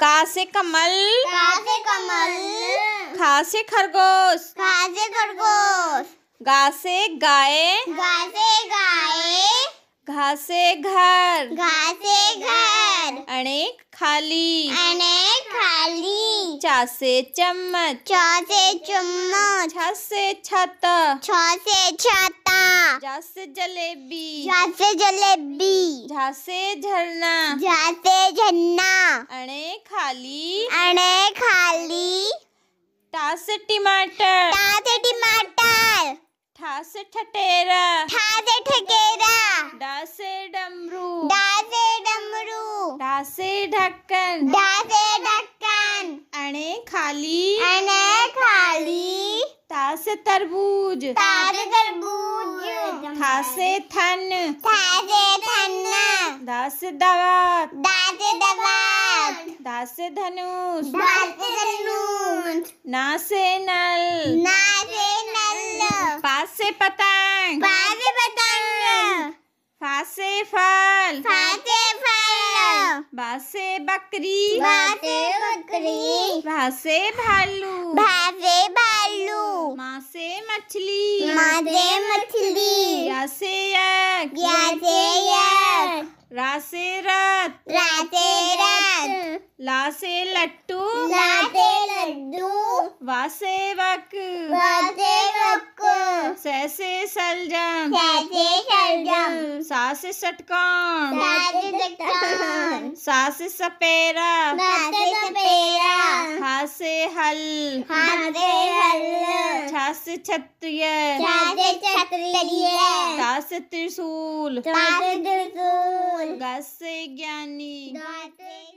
का से कमल का से कमल खा से खरगोश खा से खरगोश गा से गाय गा से गाय घा से घर घा से घर अनेक खाली अनेक खाली चा से चम्मच चा से चम्मच छ से छाता छ से छाता जा से जलेबी जा से जलेबी झा से झरना झा से झरना ठास टमाटर ठास टमाटर ठास ठटेरा ठास ठटेरा डासे डमरू डासे डमरू डासे ढक्कन डासे ढक्कन अणे खाली अणे खाली तासे तरबूज तासे तरबूज थासे थन थासे थन दास दवा दास धनुष से धनुष ना से नल ना से नल पास से पतंग पास से पतंग फास से फल फास से फल बास से बकरी बास से बकरी भास से भालू भास से भालू माँ से मछली माँ से मछली या से यक या से यक रा से रथ रा से लासे लट्टू लासे लड्डू वासे वक वासे वक सैसे सलजम सैसे सलजम सासे सटकान सासे सटकान सासे सपेरा सासे सपेरा हासे हल हासे हल छासे छत्रिय छासे छत्रिय सासे त्रिशूल सासे त्रिशूल गासे ज्ञानी गासे